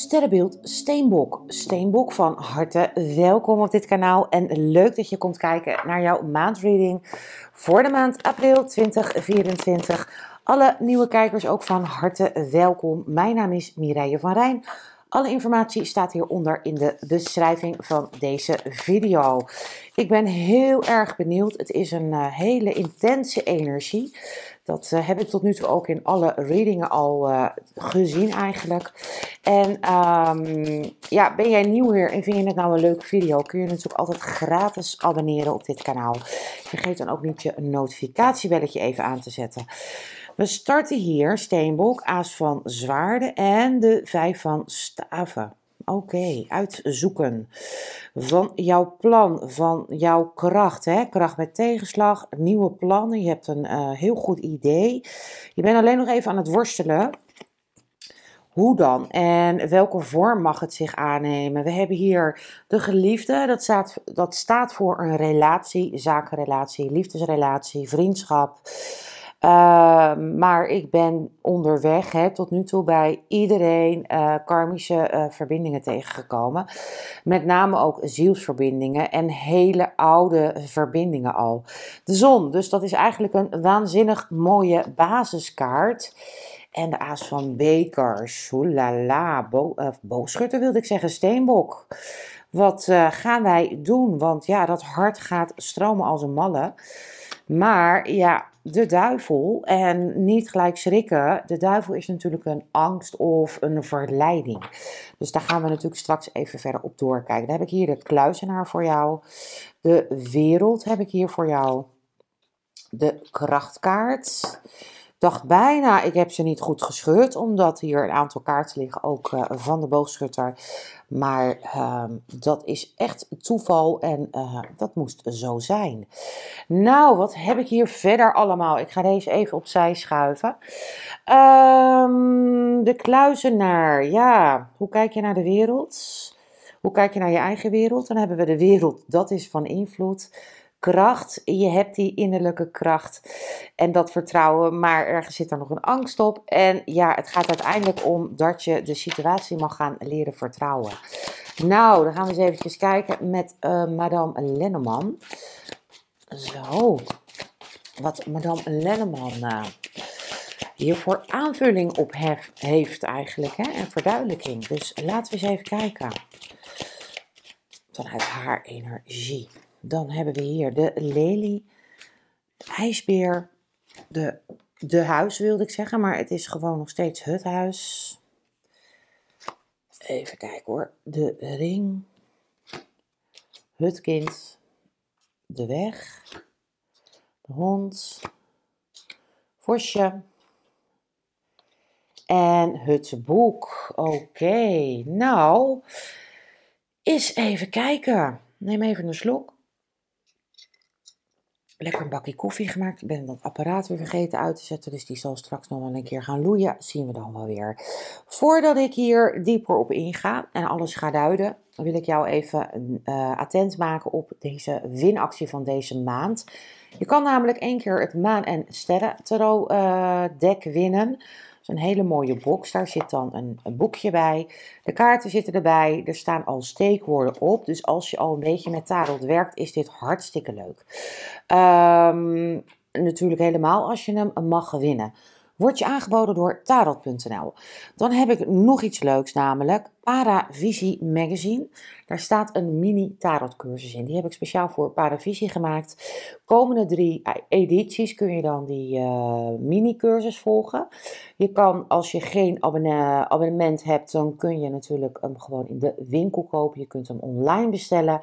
sterrenbeeld Steenbok. Steenbok van harte welkom op dit kanaal en leuk dat je komt kijken naar jouw maandreading voor de maand april 2024. Alle nieuwe kijkers ook van harte welkom. Mijn naam is Mireille van Rijn. Alle informatie staat hieronder in de beschrijving van deze video. Ik ben heel erg benieuwd. Het is een eh, hele intense energie. Dat eh, heb ik tot nu toe ook in alle readingen al eh, gezien eigenlijk. En ehm, ja, ben jij nieuw hier en vind je het nou een leuke video, kun je natuurlijk altijd gratis abonneren op dit kanaal. Vergeet dan ook niet je notificatiebelletje even aan te zetten. We starten hier steenbok, aas van zwaarden en de vijf van staven. Oké, uitzoeken van jouw plan, van jouw kracht. Hè? Kracht met tegenslag, nieuwe plannen. Je hebt een eh, heel goed idee. Je bent alleen nog even aan het worstelen. Hoe dan? En welke vorm mag het zich aannemen? We hebben hier de geliefde. Dat staat, dat staat voor een relatie, zakenrelatie, liefdesrelatie, vriendschap. Ehm, maar ik ben onderweg hè, tot nu toe bij iedereen uh, karmische eh, verbindingen tegengekomen. Met name ook zielsverbindingen en hele oude verbindingen al. De zon, dus dat is eigenlijk een waanzinnig mooie basiskaart. En de aas van bekers, la bo, eh, boogschutter wilde ik zeggen, steenbok. Wat gaan wij doen? Want ja, dat hart gaat stromen als een malle. Maar ja, de duivel en niet gelijk schrikken. De duivel is natuurlijk een angst of een verleiding. Dus daar gaan we natuurlijk straks even verder op doorkijken. Dan heb ik hier de kluizenaar voor jou. De wereld heb ik hier voor jou. De krachtkaart dacht bijna, ik heb ze niet goed gescheurd, omdat hier een aantal kaarten liggen, ook eh, van de boogschutter. Maar ehm, dat is echt toeval en eh, dat moest zo zijn. Nou, wat heb ik hier verder allemaal? Ik ga deze even opzij schuiven. Um, de kluizenaar. Ja, hoe kijk je naar de wereld? Hoe kijk je naar je eigen wereld? Dan hebben we de wereld, dat is van invloed kracht. Je hebt die innerlijke kracht en dat vertrouwen, maar ergens zit er nog een angst op. En ja, het gaat uiteindelijk om dat je de situatie mag gaan leren vertrouwen. Nou, dan gaan we eens eventjes kijken met eh, Madame Lenneman. Zo, wat Madame Lenneman eh, hiervoor aanvulling op heeft eigenlijk hè, en verduidelijking. Dus laten we eens even kijken vanuit haar energie dan hebben we hier de lelie, de ijsbeer, de, de huis wilde ik zeggen, maar het is gewoon nog steeds het huis. Even kijken hoor, de ring, het kind, de weg, de hond, vosje en het boek. Oké, nou, is even kijken. Neem even een slok lekker een bakje koffie gemaakt. Ik ben dat apparaat weer vergeten uit te zetten. Dus die zal straks nog wel een keer gaan loeien. Zien we dan wel weer. Voordat ik hier dieper op inga en alles ga duiden, wil ik jou even eh, attent maken op deze winactie van deze maand. Je kan namelijk één keer het maan- en sterren-tarot-dek eh, winnen. Een hele mooie box, daar zit dan een, boekje bij. De kaarten zitten erbij, er staan al steekwoorden op. Dus als je al een beetje met tarot werkt, is dit hartstikke leuk. Ehm, natuurlijk helemaal als je hem mag winnen word je aangeboden door tarot.nl. Dan heb ik nog iets leuks, namelijk Paravisie Magazine. Daar staat een mini tarotcursus in. Die heb ik speciaal voor Paravisie gemaakt. Komende drie e-, edities kun je dan die eh, mini-cursus volgen. Je kan, als je geen abonnement hebt, dan kun je natuurlijk hem gewoon in de winkel kopen. Je kunt hem online bestellen.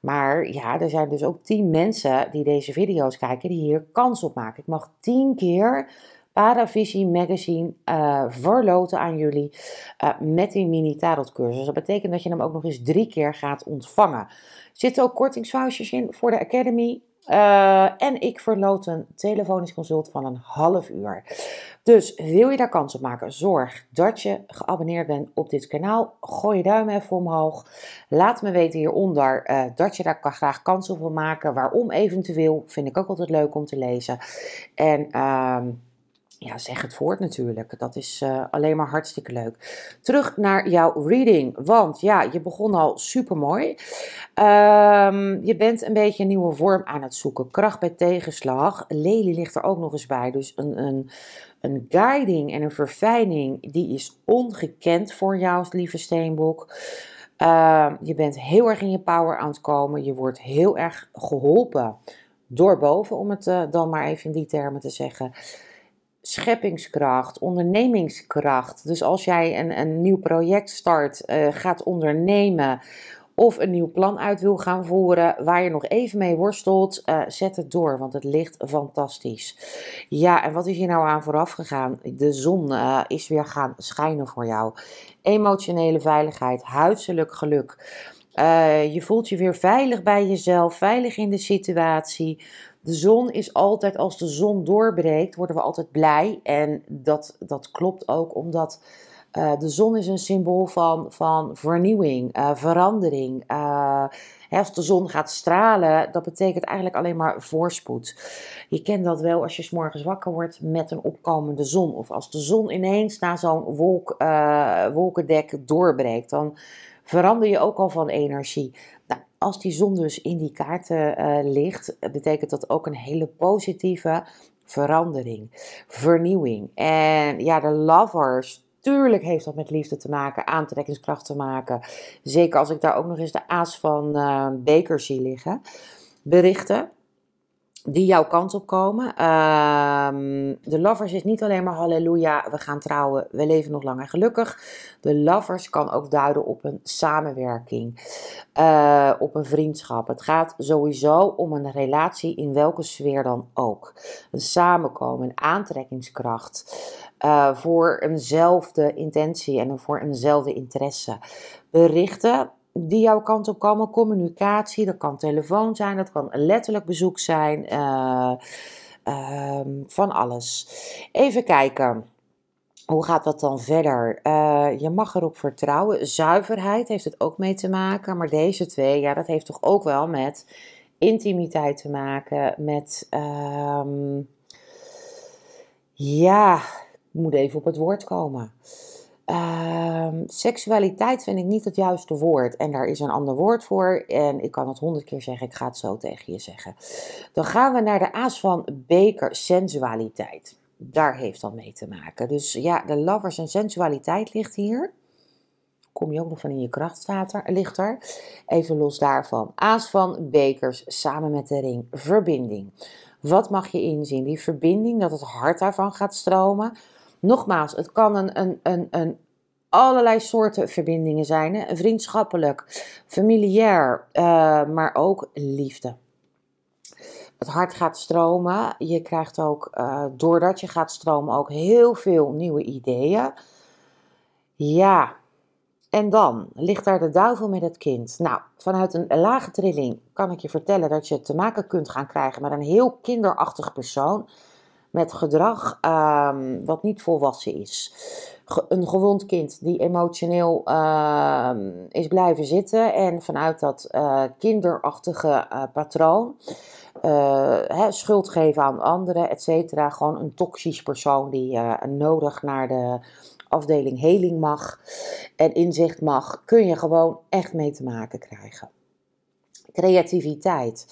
Maar ja, er zijn dus ook 10 mensen die deze video's kijken die hier kans op maken. Ik mag 10 keer Paravisie Magazine uh, verloten aan jullie eh, met die mini tarotcursus. Dat betekent dat je hem ook nog eens drie keer gaat ontvangen. Er zitten ook kortingsvouchjes in voor de Academy. Eh, en ik verloot een telefonisch consult van een half uur. Dus wil je daar kans op maken, zorg dat je geabonneerd bent op dit kanaal. Gooi je duim even omhoog. Laat me weten hieronder dat je daar graag kans op wil maken. Waarom eventueel, vind ik ook altijd leuk om te lezen. En... Ehm, ja, zeg het voort natuurlijk. Dat is eh, alleen maar hartstikke leuk. Terug naar jouw reading. Want ja, je begon al super mooi. Ehm, je bent een beetje een nieuwe vorm aan het zoeken. Kracht bij tegenslag. Lely ligt er ook nog eens bij. Dus een, een, een guiding en een verfijning. Die is ongekend voor jou, lieve steenboek. Ehm, je bent heel erg in je power aan het komen. Je wordt heel erg geholpen door boven, om het eh, dan maar even in die termen te zeggen scheppingskracht, ondernemingskracht. Dus als jij een, een nieuw project start, eh, gaat ondernemen of een nieuw plan uit wil gaan voeren, waar je nog even mee worstelt, eh, zet het door, want het ligt fantastisch. Ja, en wat is hier nou aan vooraf gegaan? De zon eh, is weer gaan schijnen voor jou. Emotionele veiligheid, huiselijk geluk. je voelt je weer veilig bij jezelf, veilig in de situatie de zon is altijd, als de zon doorbreekt, worden we altijd blij. En dat, dat klopt ook omdat eh, de zon is een symbool van, van vernieuwing, eh, verandering. Eh, als de zon gaat stralen, dat betekent eigenlijk alleen maar voorspoed. Je kent dat wel als je s morgens wakker wordt met een opkomende zon. Of als de zon ineens na zo'n wolk, wolkendek doorbreekt, dan verander je ook al van energie. Nou, als die zon dus in die kaarten eh, ligt, eh, betekent dat ook een hele positieve verandering, vernieuwing. En ja, de lovers, tuurlijk heeft dat met liefde te maken, aantrekkingskracht te maken. Zeker als ik daar ook nog eens de aas van uh, eh, beker zie liggen. Berichten, die jouw kant op komen. Ehm, de lovers is niet alleen maar halleluja, we gaan trouwen, we leven nog langer gelukkig. De lovers kan ook duiden op een samenwerking, eh, op een vriendschap. Het gaat sowieso om een relatie in welke sfeer dan ook. Een samenkomen, een aantrekkingskracht eh, voor eenzelfde intentie en voor eenzelfde interesse. Berichten die jouw kant op komen. Communicatie, dat kan telefoon zijn, dat kan letterlijk bezoek zijn. Eh, ehm, van alles. Even kijken. Hoe gaat dat dan verder? Eh, je mag erop vertrouwen. Zuiverheid heeft het ook mee te maken. Maar deze twee, ja, dat heeft toch ook wel met intimiteit te maken. Met, ehm, ja, ik moet even op het woord komen. Ehm, seksualiteit vind ik niet het juiste woord. En daar is een ander woord voor. En ik kan het honderd keer zeggen. Ik ga het zo tegen je zeggen. Dan gaan we naar de aas van beker sensualiteit. Daar heeft dat mee te maken. Dus ja, de lovers en sensualiteit ligt hier. Kom je ook nog van in je krachtwater, ligt er. Even los daarvan. Aas van bekers samen met de ring. Verbinding. Wat mag je inzien? Die verbinding, dat het hart daarvan gaat stromen Nogmaals, het kan een, een, een, een allerlei soorten verbindingen zijn. Hè? Vriendschappelijk, familiair, eh, maar ook liefde. Het hart gaat stromen. Je krijgt ook, eh, doordat je gaat stromen, ook heel veel nieuwe ideeën. Ja, en dan ligt daar de duivel met het kind. Nou, vanuit een lage trilling kan ik je vertellen dat je te maken kunt gaan krijgen met een heel kinderachtig persoon met gedrag ehm, wat niet volwassen is. een gewond kind die emotioneel ehm, is blijven zitten en vanuit dat eh, kinderachtige eh, patroon. Eh, hè, schuld geven aan anderen, et cetera. Gewoon een toxisch persoon die nodig naar de afdeling heling mag en inzicht mag, kun je gewoon echt mee te maken krijgen creativiteit.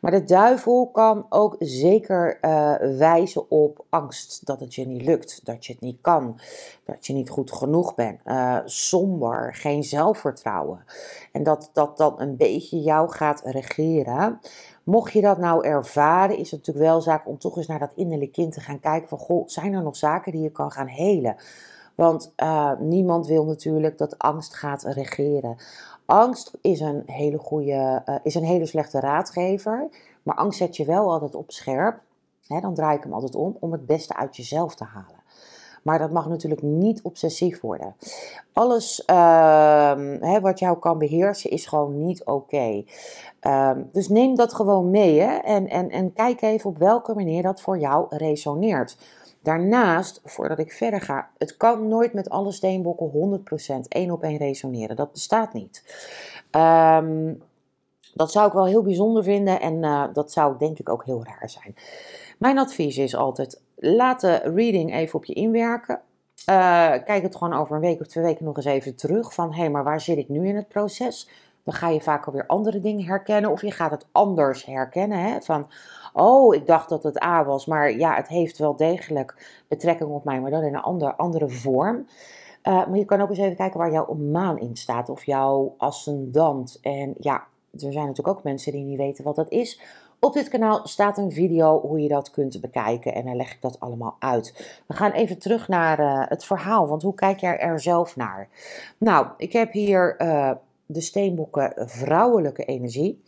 Maar de duivel kan ook zeker eh, wijzen op angst dat het je niet lukt, dat je het niet kan, dat je niet goed genoeg bent, eh, somber, geen zelfvertrouwen. En dat dat dan een beetje jou gaat regeren. Mocht je dat nou ervaren, is het natuurlijk wel zaak om toch eens naar dat innerlijke kind te gaan kijken van goh, zijn er nog zaken die je kan gaan helen? Want eh, niemand wil natuurlijk dat angst gaat regeren angst is een hele, goede, eh, is een hele slechte raadgever. Maar angst zet je wel altijd op scherp. dan draai ik hem altijd om om het beste uit jezelf te halen. Maar dat mag natuurlijk niet obsessief worden. Alles ehm, wat jou kan beheersen is gewoon niet oké. Ehm, dus neem dat gewoon mee en, en, en kijk even op welke manier dat voor jou resoneert. Daarnaast, voordat ik verder ga, het kan nooit met alle steenbokken 100% één op één resoneren. Dat bestaat niet. Ehm, dat zou ik wel heel bijzonder vinden en eh, dat zou denk ik ook heel raar zijn. Mijn advies is altijd: laat de reading even op je inwerken. Eh, kijk het gewoon over een week of twee weken nog eens even terug. Van hé, hey, maar waar zit ik nu in het proces? Dan ga je vaak alweer andere dingen herkennen of je gaat het anders herkennen. Hè? Van Oh, ik dacht dat het A was, maar ja, het heeft wel degelijk betrekking op mij, maar dan in een ander, andere vorm. Eh, maar je kan ook eens even kijken waar jouw maan in staat of jouw ascendant. En ja, er zijn natuurlijk ook mensen die niet weten wat dat is. Op dit kanaal staat een video hoe je dat kunt bekijken en daar leg ik dat allemaal uit. We gaan even terug naar eh, het verhaal, want hoe kijk jij er zelf naar? Nou, ik heb hier eh, de steenboeken vrouwelijke energie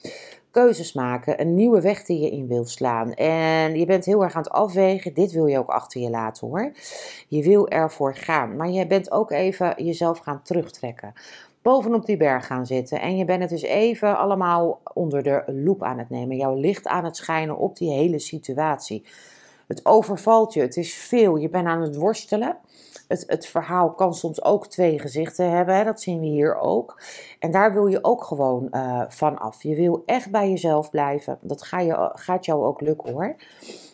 keuzes maken, een nieuwe weg die je in wil slaan. En je bent heel erg aan het afwegen. Dit wil je ook achter je laten hoor. Je wil ervoor gaan. Maar je bent ook even jezelf gaan terugtrekken. Bovenop die berg gaan zitten. En je bent het dus even allemaal onder de loep aan het nemen. Jouw licht aan het schijnen op die hele situatie. Het overvalt je, het is veel, je bent aan het worstelen. Het, het verhaal kan soms ook twee gezichten hebben, hè? dat zien we hier ook. En daar wil je ook gewoon uh, van af. Je wil echt bij jezelf blijven. Dat ga je, gaat jou ook lukken hoor.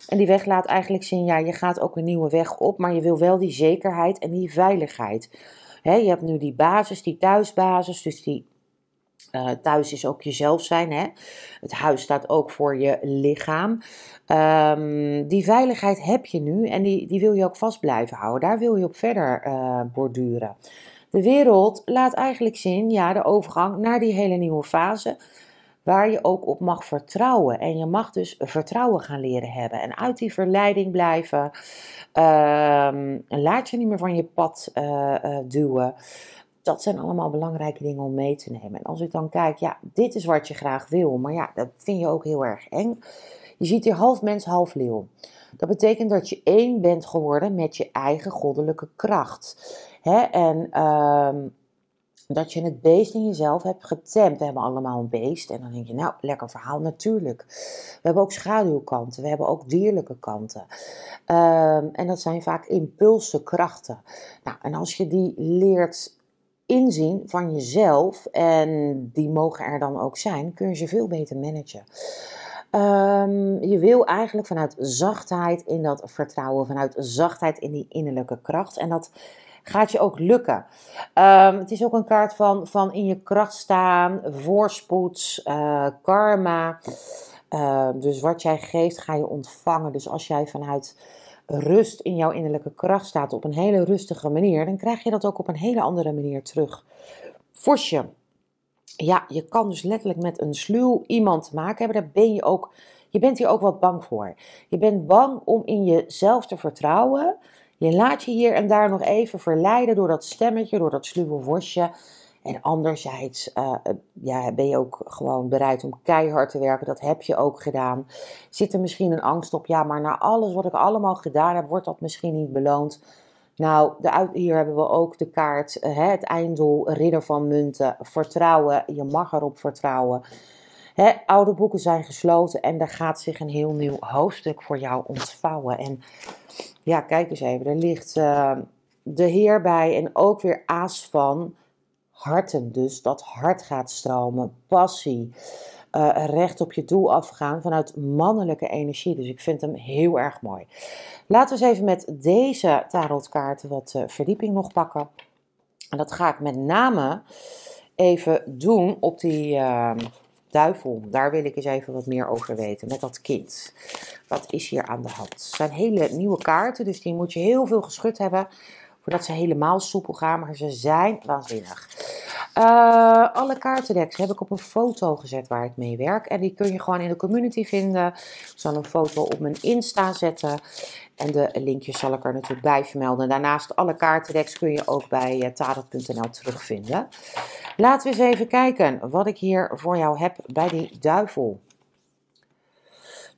En die weg laat eigenlijk zien, ja, je gaat ook een nieuwe weg op, maar je wil wel die zekerheid en die veiligheid. je hebt nu die basis, die thuisbasis, dus die eh, thuis is ook jezelf zijn. Hè? Het huis staat ook voor je lichaam. Ehm, die veiligheid heb je nu en die, die wil je ook vast blijven houden. Daar wil je op verder eh, borduren. De wereld laat eigenlijk zien, ja, de overgang naar die hele nieuwe fase. Waar je ook op mag vertrouwen. En je mag dus vertrouwen gaan leren hebben. En uit die verleiding blijven. Ehm, laat je niet meer van je pad eh, duwen dat zijn allemaal belangrijke dingen om mee te nemen. En als ik dan kijk, ja, dit is wat je graag wil, maar ja, dat vind je ook heel erg eng. Je ziet hier half mens, half leeuw. Dat betekent dat je één bent geworden met je eigen goddelijke kracht. Hè? En ehm, dat je het beest in jezelf hebt getemd. We hebben allemaal een beest. En dan denk je, nou, lekker verhaal, natuurlijk. We hebben ook schaduwkanten. We hebben ook dierlijke kanten. Ehm, en dat zijn vaak impulsenkrachten. krachten. Nou, en als je die leert inzien van jezelf, en die mogen er dan ook zijn, kun je ze veel beter managen. Ehm, je wil eigenlijk vanuit zachtheid in dat vertrouwen, vanuit zachtheid in die innerlijke kracht. En dat gaat je ook lukken. Ehm, het is ook een kaart van, van in je kracht staan, voorspoed, eh, karma. Ehm, dus wat jij geeft, ga je ontvangen. Dus als jij vanuit rust in jouw innerlijke kracht staat op een hele rustige manier, dan krijg je dat ook op een hele andere manier terug. Forsje. Ja, je kan dus letterlijk met een sluw iemand te maken hebben. Daar ben je ook, je bent hier ook wat bang voor. Je bent bang om in jezelf te vertrouwen. Je laat je hier en daar nog even verleiden door dat stemmetje, door dat sluwe worstje. En anderzijds eh, eh, ja, ben je ook gewoon bereid om keihard te werken. Dat heb je ook gedaan. Zit er misschien een angst op? Ja, maar na alles wat ik allemaal gedaan heb, wordt dat misschien niet beloond. Nou, de, hier hebben we ook de kaart, eh, hè, het einddoel, ridder van munten. Vertrouwen, je mag erop vertrouwen. Hè, oude boeken zijn gesloten en daar gaat zich een heel nieuw hoofdstuk voor jou ontvouwen. En ja, kijk eens even, er ligt de Heer bij en ook weer aas van harten. Dus dat hart gaat stromen, passie, eh, recht op je doel afgaan vanuit mannelijke energie. Dus ik vind hem heel erg mooi. Laten we eens even met deze tarotkaarten wat eh, verdieping nog pakken. En dat ga ik met name even doen op die ehm, duivel. Daar wil ik eens even wat meer over weten met dat kind. Wat is hier aan de hand? Het zijn hele nieuwe kaarten, dus die moet je heel veel geschud hebben dat ze helemaal soepel gaan, maar ze zijn waanzinnig. Uh, alle kaartendeks heb ik op een foto gezet waar ik mee werk. En die kun je gewoon in de community vinden. Ik zal een foto op mijn Insta zetten. En de linkjes zal ik er natuurlijk bij vermelden. Daarnaast alle kaartendeks kun je ook bij eh, tarot.nl terugvinden. Laten we eens even kijken wat ik hier voor jou heb bij die duivel.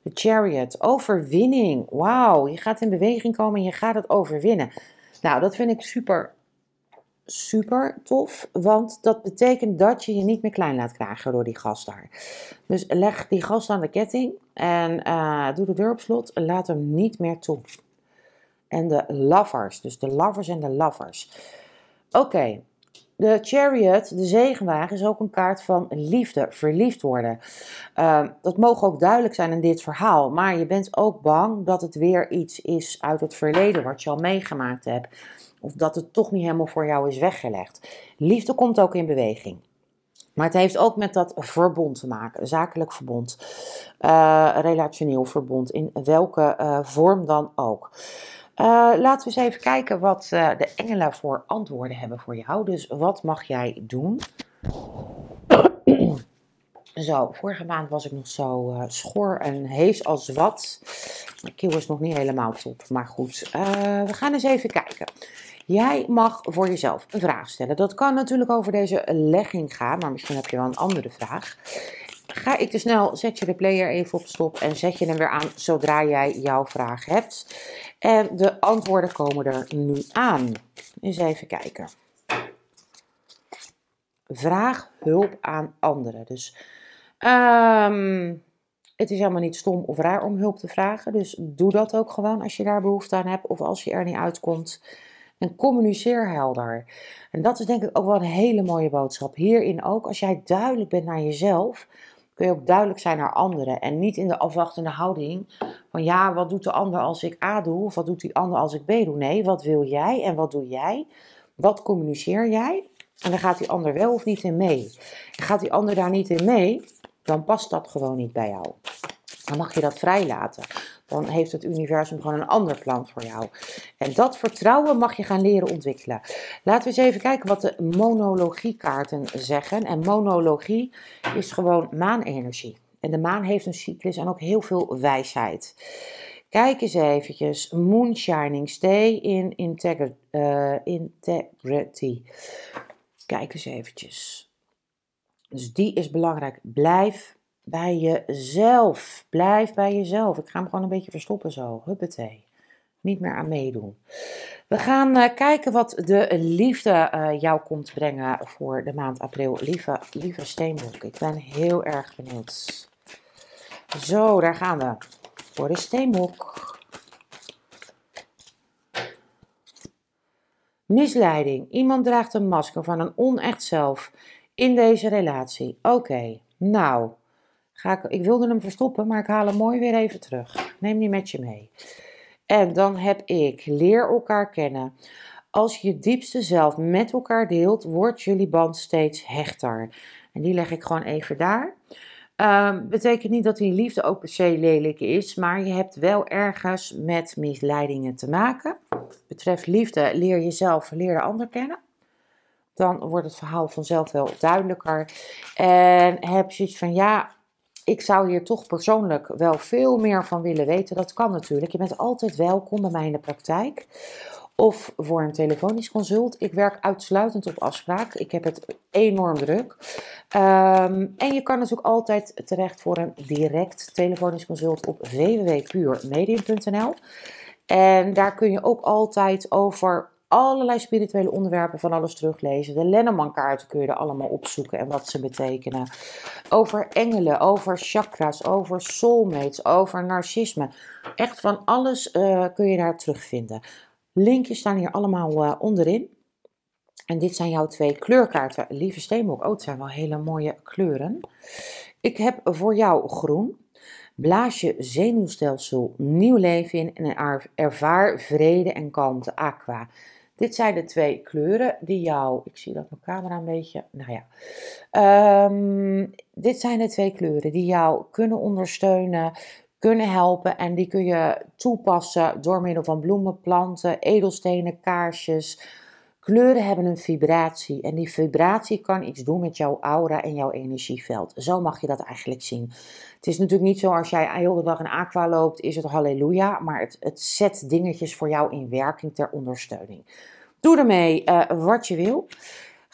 De Chariot, overwinning. Wauw, je gaat in beweging komen en je gaat het overwinnen. Nou, dat vind ik super, super tof. Want dat betekent dat je je niet meer klein laat krijgen door die gast daar. Dus leg die gast aan de ketting en eh, doe de deur op slot. Laat hem niet meer toe. En de lovers, dus de lovers en de lovers. Oké, de chariot, de zegenwagen, is ook een kaart van liefde, verliefd worden. Ehm, dat mogen ook duidelijk zijn in dit verhaal. Maar je bent ook bang dat het weer iets is uit het verleden wat je al meegemaakt hebt. Of dat het toch niet helemaal voor jou is weggelegd. Liefde komt ook in beweging. Maar het heeft ook met dat verbond te maken, zakelijk verbond, eh, relationeel verbond, in welke eh, vorm dan ook. Eh, laten we eens even kijken wat eh, de engelen voor antwoorden hebben voor jou. Dus wat mag jij doen? Zo, vorige maand was ik nog zo uh, schor en hees als wat. Mijn keel is nog niet helemaal top, maar goed. we gaan eens even kijken. Jij mag voor jezelf een vraag stellen. Dat kan natuurlijk over deze legging gaan, maar misschien heb je wel een andere vraag ik te snel, zet je de player even op stop en zet je hem weer aan zodra jij jouw vraag hebt. En de antwoorden komen er nu aan. Eens even kijken. Vraag hulp aan anderen. Dus ehm, het is helemaal niet stom of raar om hulp te vragen. Dus doe dat ook gewoon als je daar behoefte aan hebt of als je er niet uitkomt. En communiceer helder. En dat is denk ik ook wel een hele mooie boodschap. Hierin ook, als jij duidelijk bent naar jezelf, kun je ook duidelijk zijn naar anderen. En niet in de afwachtende houding van ja, wat doet de ander als ik A doe? Of wat doet die ander als ik B doe? Nee, wat wil jij en wat doe jij? Wat communiceer jij? En dan gaat die ander wel of niet in mee. gaat die ander daar niet in mee, dan past dat gewoon niet bij jou dan mag je dat vrijlaten. Dan heeft het universum gewoon een ander plan voor jou. En dat vertrouwen mag je gaan leren ontwikkelen. Laten we eens even kijken wat de monologiekaarten zeggen. En monologie is gewoon maanenergie. En de maan heeft een cyclus en ook heel veel wijsheid. Kijk eens eventjes. Moonshining, stay in eh, integrity. Kijk eens eventjes. Dus die is belangrijk. Blijf bij jezelf. Blijf bij jezelf. Ik ga hem gewoon een beetje verstoppen zo. Huppatee. Niet meer aan meedoen. We gaan eh, kijken wat de liefde eh, jou komt brengen voor de maand april. Lieve, lieve steenbok, ik ben heel erg benieuwd. Zo, daar gaan we. Voor de steenbok. Misleiding. Iemand draagt een masker van een onecht zelf in deze relatie. Oké, nou, Ga ik, ik wilde hem verstoppen, maar ik haal hem mooi weer even terug. Neem die met je mee. En dan heb ik leer elkaar kennen. Als je diepste zelf met elkaar deelt, wordt jullie band steeds hechter. En die leg ik gewoon even daar. Ehm, betekent niet dat die liefde ook per se lelijk is, maar je hebt wel ergens met misleidingen te maken. Betreft liefde, leer jezelf, leer de ander kennen. Dan wordt het verhaal vanzelf wel duidelijker. En heb je iets van, ja, ik zou hier toch persoonlijk wel veel meer van willen weten. Dat kan natuurlijk. Je bent altijd welkom bij mij in de praktijk. Of voor een telefonisch consult. Ik werk uitsluitend op afspraak. Ik heb het enorm druk. Ehm, en je kan natuurlijk altijd terecht voor een direct telefonisch consult op www.puurmedium.nl. En daar kun je ook altijd over allerlei spirituele onderwerpen van alles teruglezen. De Lennemankaarten kun je er allemaal opzoeken en wat ze betekenen. Over engelen, over chakra's, over soulmates, over narcisme. Echt van alles eh, kun je daar terugvinden. Linkjes staan hier allemaal eh, onderin. En dit zijn jouw twee kleurkaarten. Lieve steenbok, oh het zijn wel hele mooie kleuren. Ik heb voor jou groen. Blaas je zenuwstelsel nieuw leven in en ervaar vrede en kalmte, aqua. Dit zijn de twee kleuren die jou. Ik zie dat mijn camera een beetje. Nou ja. Ehm, dit zijn de twee kleuren die jou kunnen ondersteunen, kunnen helpen. En die kun je toepassen door middel van bloemen, planten, edelstenen, kaarsjes Kleuren hebben een vibratie en die vibratie kan iets doen met jouw aura en jouw energieveld. Zo mag je dat eigenlijk zien. Het is natuurlijk niet zo als jij heel de dag in aqua loopt, is het halleluja, maar het, het zet dingetjes voor jou in werking ter ondersteuning. Doe ermee eh, wat je wil.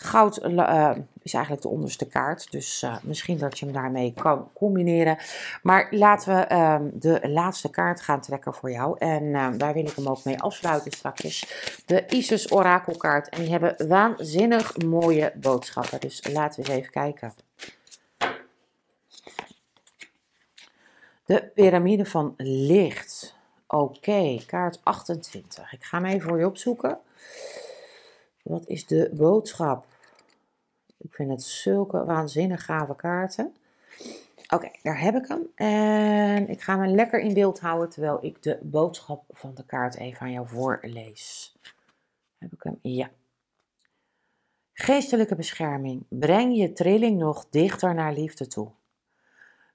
Goud eh, is eigenlijk de onderste kaart, dus eh, misschien dat je hem daarmee kan combineren. Maar laten we ehm, de laatste kaart gaan trekken voor jou. En ehm, daar wil ik hem ook mee afsluiten straks. De Isis orakelkaart. En die hebben waanzinnig mooie boodschappen. Dus laten we eens even kijken. De piramide van licht. Oké, kaart 28. Ik ga hem even voor je opzoeken. Wat is de boodschap? Ik vind het zulke waanzinnig gave kaarten. Oké, daar heb ik hem. En ik ga hem lekker in beeld houden terwijl ik de boodschap van de kaart even aan jou voorlees. Heb ik hem? Ja. Geestelijke bescherming. Breng je trilling nog dichter naar liefde toe.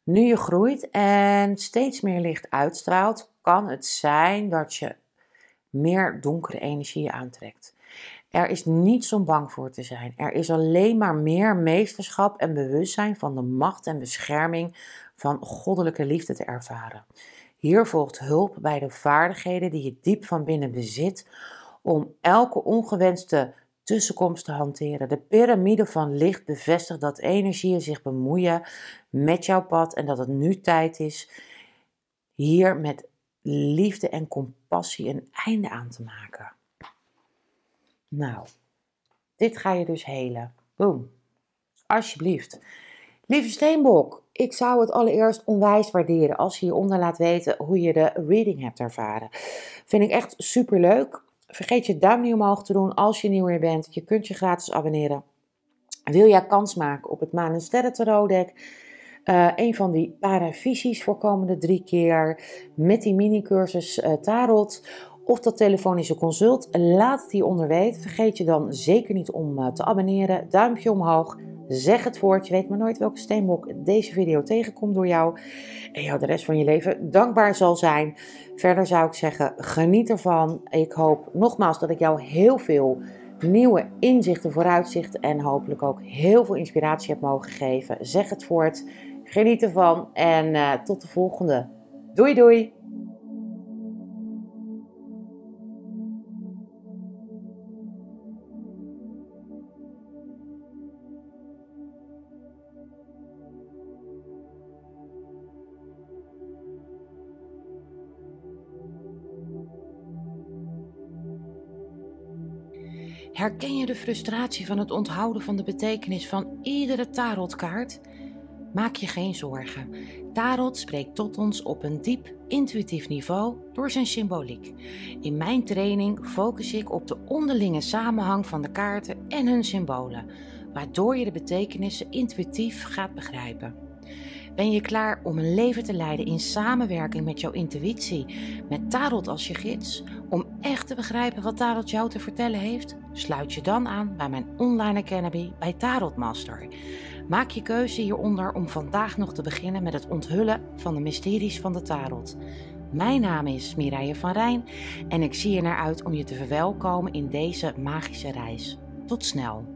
Nu je groeit en steeds meer licht uitstraalt, kan het zijn dat je meer donkere energie aantrekt. Er is niets om bang voor te zijn. Er is alleen maar meer meesterschap en bewustzijn van de macht en bescherming van goddelijke liefde te ervaren. Hier volgt hulp bij de vaardigheden die je diep van binnen bezit om elke ongewenste tussenkomst te hanteren. De piramide van licht bevestigt dat energieën zich bemoeien met jouw pad en dat het nu tijd is hier met liefde en compassie een einde aan te maken. Nou, dit ga je dus helen. Boom. Alsjeblieft. Lieve Steenbok, ik zou het allereerst onwijs waarderen als je hieronder laat weten hoe je de reading hebt ervaren. Vind ik echt super leuk. Vergeet je duim niet omhoog te doen als je nieuw hier bent. Je kunt je gratis abonneren. Wil jij kans maken op het Maan en Sterren Tarot deck? Eh, een van die paravisies voor komende drie keer met die minicursus uh, Tarot of dat telefonische consult. Laat het hieronder weten. Vergeet je dan zeker niet om eh, te abonneren. Duimpje omhoog. Zeg het woord. Je weet maar nooit welke steenbok deze video tegenkomt door jou. En jou de rest van je leven dankbaar zal zijn. Verder zou ik zeggen, geniet ervan. Ik hoop nogmaals dat ik jou heel veel nieuwe inzichten, vooruitzichten en hopelijk ook heel veel inspiratie heb mogen geven. Zeg het voort. Geniet ervan en eh, tot de volgende. Doei doei! Herken je de frustratie van het onthouden van de betekenis van iedere tarotkaart? Maak je geen zorgen. Tarot spreekt tot ons op een diep, intuïtief niveau door zijn symboliek. In mijn training focus ik op de onderlinge samenhang van de kaarten en hun symbolen, waardoor je de betekenissen intuïtief gaat begrijpen. Ben je klaar om een leven te leiden in samenwerking met jouw intuïtie, met Tarot als je gids? Om echt te begrijpen wat Tarot jou te vertellen heeft, sluit je dan aan bij mijn online academy bij Tarot Master. Maak je keuze hieronder om vandaag nog te beginnen met het onthullen van de mysteries van de Tarot. Mijn naam is Mireille van Rijn en ik zie er naar uit om je te verwelkomen in deze magische reis. Tot snel!